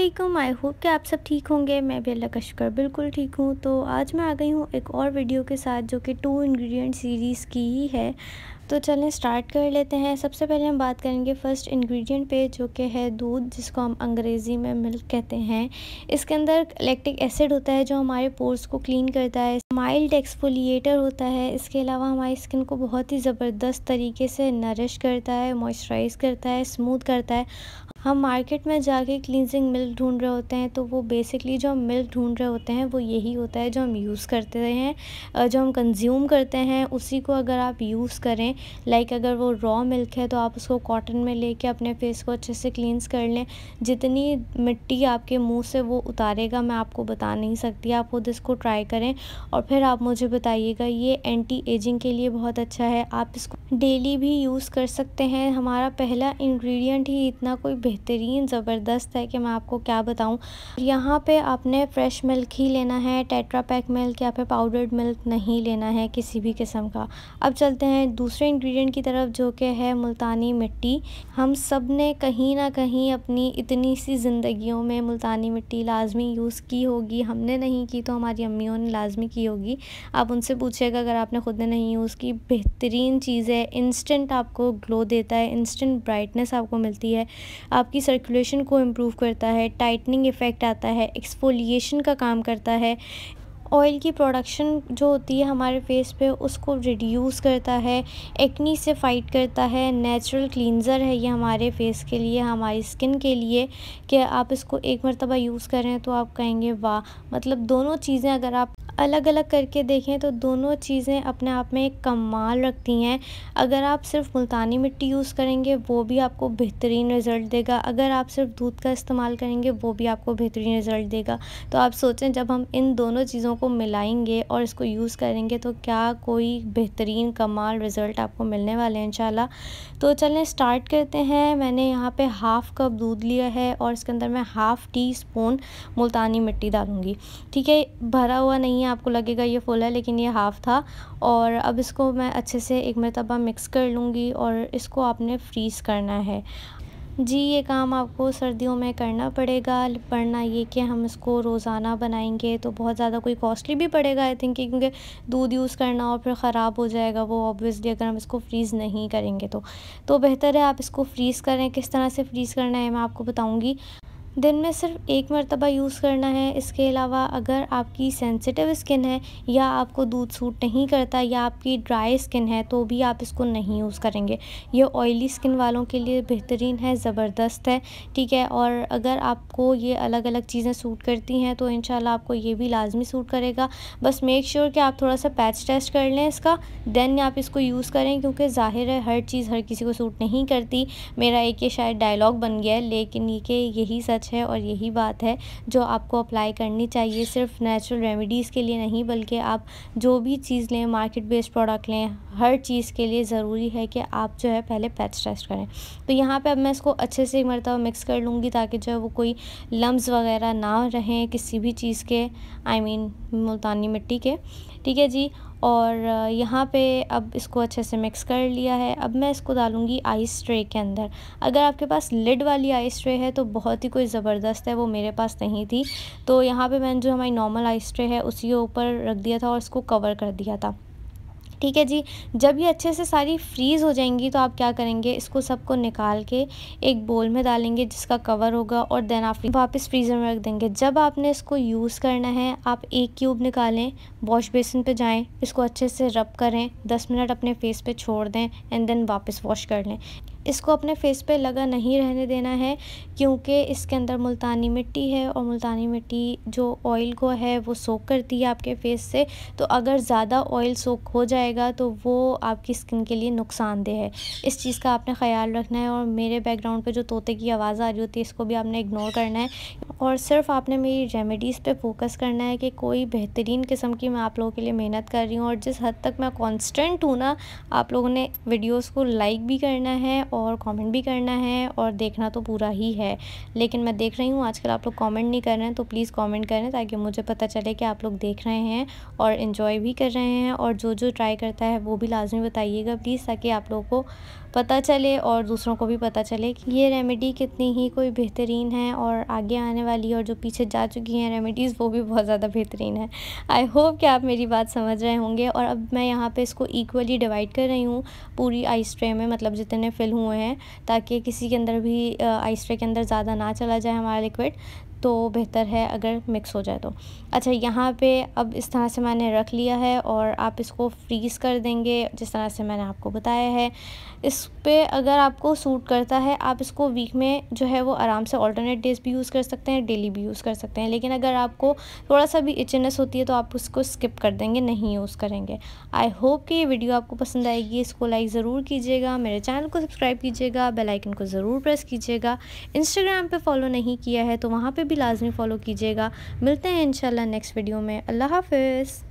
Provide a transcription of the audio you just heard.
अल्लाम I hope कि आप सब ठीक होंगे मैं भी अल्लाह का शुक्र बिल्कुल ठीक हूँ तो आज मैं आ गई हूँ एक और वीडियो के साथ जो कि टू इंग्रेडिएंट सीरीज़ की ही है तो चलें स्टार्ट कर लेते हैं सबसे पहले हम बात करेंगे फ़र्स्ट इंग्रेडिएंट पे जो कि है दूध जिसको हम अंग्रेज़ी में मिल्क कहते हैं इसके अंदर लैक्टिक एसिड होता है जो हमारे पोर्स को क्लीन करता है माइल्ड एक्सफोलिएटर होता है इसके अलावा हमारी स्किन को बहुत ही ज़बरदस्त तरीके से नरिश करता है मॉइस्चराइज़ करता है स्मूथ करता है हम मार्केट में जाके क्लींजिंग मिल्क ढूंढ रहे होते हैं तो वो बेसिकली जो हम मिल्क ढूंढ रहे होते हैं वो यही होता है जो हम यूज़ करते हैं जो हम कंज्यूम करते हैं उसी को अगर आप यूज़ करें लाइक अगर वो रॉ मिल्क है तो आप उसको कॉटन में लेके अपने फेस को अच्छे से क्लींस कर लें जितनी मिट्टी आपके मुंह से वो उतारेगा मैं आपको बता नहीं सकती आप खुद इसको ट्राई करें और फिर आप मुझे बताइएगा ये एंटी एजिंग के लिए बहुत अच्छा है आप इसको डेली भी यूज़ कर सकते हैं हमारा पहला इन्ग्रीडियंट ही इतना कोई बेहतरीन ज़बरदस्त है कि मैं आपको क्या बताऊँ यहाँ पे आपने फ्रेश मिल्क ही लेना है टेट्रा पैक मिल्क या फिर पाउडर्ड मिल्क नहीं लेना है किसी भी किस्म का अब चलते हैं दूसरे दूसरे इंग्रेडिएंट की तरफ जो कि है मुल्तानी मिट्टी हम सब ने कहीं ना कहीं अपनी इतनी सी ज़िंदगियों में मुल्तानी मिट्टी लाजमी यूज़ की होगी हमने नहीं की तो हमारी अम्मियों ने लाजमी की होगी आप उनसे पूछेगा अगर आपने ख़ुद ने नहीं यूज़ की बेहतरीन चीज़ है इंस्टेंट आपको ग्लो देता है इंस्टेंट ब्राइटनेस आपको मिलती है आपकी सर्कुलेशन को इम्प्रूव करता है टाइटनिंग इफ़ेक्ट आता है एक्सफोलिएशन का काम करता है ऑयल की प्रोडक्शन जो होती है हमारे फेस पे उसको रिड्यूस करता है एक्नी से फ़ाइट करता है नेचुरल क्लींज़र है ये हमारे फेस के लिए हमारी स्किन के लिए कि आप इसको एक मरतबा यूज़ करें तो आप कहेंगे वाह मतलब दोनों चीज़ें अगर आप अलग अलग करके देखें तो दोनों चीज़ें अपने आप में एक कमाल रखती हैं अगर आप सिर्फ मुल्तानी मिट्टी यूज़ करेंगे वो भी आपको बेहतरीन रिज़ल्ट देगा अगर आप सिर्फ दूध का इस्तेमाल करेंगे वो भी आपको बेहतरीन रिज़ल्ट देगा तो आप सोचें जब हम इन दोनों चीज़ों को मिलाएंगे और इसको यूज़ करेंगे तो क्या कोई बेहतरीन कमाल रिज़ल्ट आपको मिलने वाले हैं इन तो चलें स्टार्ट करते हैं मैंने यहाँ पर हाफ़ कप दूध लिया है और इसके अंदर मैं हाफ़ टी स्पून मुल्तानी मिट्टी डालूँगी ठीक है भरा हुआ नहीं है आपको लगेगा ये फुल है लेकिन ये हाफ़ था और अब इसको मैं अच्छे से एक मरतबा मिक्स कर लूँगी और इसको आपने फ्रीज़ करना है जी ये काम आपको सर्दियों में करना पड़ेगा पढ़ना ये कि हम इसको रोज़ाना बनाएंगे तो बहुत ज़्यादा कोई कॉस्टली भी पड़ेगा आई थिंक क्योंकि दूध यूज़ करना और फिर ख़राब हो जाएगा वो ऑब्वियसली अगर हम इसको फ्रीज़ नहीं करेंगे तो तो बेहतर है आप इसको फ्रीज़ करें किस तरह से फ्रीज़ करना है मैं आपको बताऊँगी दिन में सिर्फ एक मरतबा यूज़ करना है इसके अलावा अगर आपकी सेंसिटिव स्किन है या आपको दूध सूट नहीं करता या आपकी ड्राई स्किन है तो भी आप इसको नहीं यूज़ करेंगे ये ऑयली स्किन वालों के लिए बेहतरीन है ज़बरदस्त है ठीक है और अगर आपको ये अलग अलग चीज़ें सूट करती हैं तो इन आपको ये भी लाजमी सूट करेगा बस मेक श्योर sure कि आप थोड़ा सा पैच टेस्ट कर लें इसका देन आप इसको यूज़ करें क्योंकि ज़ाहिर है हर चीज़ हर किसी को सूट नहीं करती मेरा एक ये शायद डायलॉग बन गया है लेकिन ये यही सच सच है और यही बात है जो आपको अप्लाई करनी चाहिए सिर्फ नेचुरल रेमेडीज़ के लिए नहीं बल्कि आप जो भी चीज़ लें मार्केट बेस्ड प्रोडक्ट लें हर चीज़ के लिए ज़रूरी है कि आप जो है पहले पैच टेस्ट करें तो यहाँ पर अब मैं इसको अच्छे से एक मरतबा मिक्स कर लूँगी ताकि जो है वो कोई लम्ब वगैरह ना रहें किसी भी चीज़ के आई I मीन mean, मुल्तानी मिट्टी के ठीक है जी और यहाँ पे अब इसको अच्छे से मिक्स कर लिया है अब मैं इसको डालूँगी आइस ट्रे के अंदर अगर आपके पास लिड वाली आइस ट्रे है तो बहुत ही कोई ज़बरदस्त है वो मेरे पास नहीं थी तो यहाँ पे मैंने जो हमारी नॉर्मल आइस ट्रे है उसी के ऊपर रख दिया था और इसको कवर कर दिया था ठीक है जी जब ये अच्छे से सारी फ्रीज़ हो जाएंगी तो आप क्या करेंगे इसको सबको निकाल के एक बोल में डालेंगे जिसका कवर होगा और देन आप वापस फ्रीज़र में रख देंगे जब आपने इसको यूज़ करना है आप एक क्यूब निकालें वॉश बेसिन पे जाएं इसको अच्छे से रब करें दस मिनट अपने फेस पे छोड़ दें एंड देन वापस वॉश कर लें इसको अपने फेस पे लगा नहीं रहने देना है क्योंकि इसके अंदर मुल्तानी मिट्टी है और मुल्तानी मिट्टी जो ऑयल को है वो सोख करती है आपके फेस से तो अगर ज़्यादा ऑयल सोख हो जाएगा तो वो आपकी स्किन के लिए नुकसानदेह है इस चीज़ का आपने ख्याल रखना है और मेरे बैकग्राउंड पर जो तोते की आवाज़ आ रही होती है इसको भी आपने इग्नोर करना है और सिर्फ आपने मेरी रेमेडीज़ पे फोकस करना है कि कोई बेहतरीन किस्म की मैं आप लोगों के लिए मेहनत कर रही हूँ और जिस हद तक मैं कांस्टेंट हूँ ना आप लोगों ने वीडियोस को लाइक भी करना है और कमेंट भी करना है और देखना तो पूरा ही है लेकिन मैं देख रही हूँ आजकल आप लोग कॉमेंट नहीं कर रहे हैं तो प्लीज़ कॉमेंट करें ताकि मुझे पता चले कि आप लोग देख रहे हैं और इन्जॉय भी कर रहे हैं और जो जो ट्राई करता है वो भी लाजमी बताइएगा प्लीज़ ताकि आप लोगों को पता चले और दूसरों को भी पता चले कि ये रेमेडी कितनी ही कोई बेहतरीन है और आगे आने वाली और जो पीछे जा चुकी हैं रेमेडीज़ वो भी बहुत ज़्यादा बेहतरीन है आई होप कि आप मेरी बात समझ रहे होंगे और अब मैं यहाँ पे इसको इक्वली डिवाइड कर रही हूँ पूरी आइस ट्रे में मतलब जितने फिल हुए हैं ताकि किसी के अंदर भी आइस ट्रे के अंदर ज़्यादा ना चला जाए हमारा लिक्विड तो बेहतर है अगर मिक्स हो जाए तो अच्छा यहाँ पे अब इस तरह से मैंने रख लिया है और आप इसको फ्रीज़ कर देंगे जिस तरह से मैंने आपको बताया है इस पर अगर आपको सूट करता है आप इसको वीक में जो है वो आराम से ऑल्टरनेट डेज़ भी यूज़ कर सकते हैं डेली भी यूज़ कर सकते हैं लेकिन अगर आपको थोड़ा सा भी इचनेस होती है तो आप उसको स्किप कर देंगे नहीं यूज़ करेंगे आई होप कि ये वीडियो आपको पसंद आएगी इसको लाइक ज़रूर कीजिएगा मेरे चैनल को सब्सक्राइब कीजिएगा बेलाइकन को ज़रूर प्रेस कीजिएगा इंस्टाग्राम पर फॉलो नहीं किया है तो वहाँ पर भी लाजमी फॉलो कीजिएगा मिलते हैं इंशाल्लाह नेक्स्ट वीडियो में अल्लाह हाफिज़